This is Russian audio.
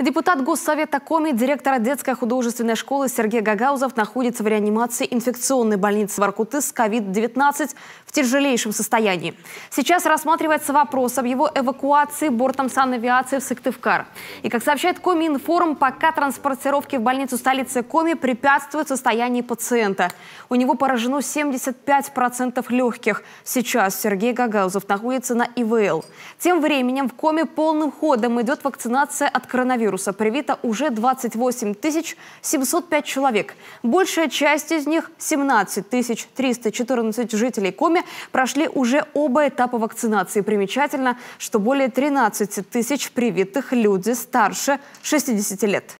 Депутат Госсовета Коми, директора детской художественной школы Сергей Гагаузов находится в реанимации инфекционной больницы Воркуты с COVID-19 в тяжелейшем состоянии. Сейчас рассматривается вопрос об его эвакуации бортом санавиации в Сыктывкар. И, как сообщает Коми Информ, пока транспортировки в больницу столицы Коми препятствуют состоянию пациента. У него поражено 75% легких. Сейчас Сергей Гагаузов находится на ИВЛ. Тем временем в Коми полным ходом идет вакцинация от коронавируса коронавируса привито уже 28 705 человек. Большая часть из них, 17 314 жителей Коми, прошли уже оба этапа вакцинации. Примечательно, что более 13 тысяч привитых люди старше 60 лет.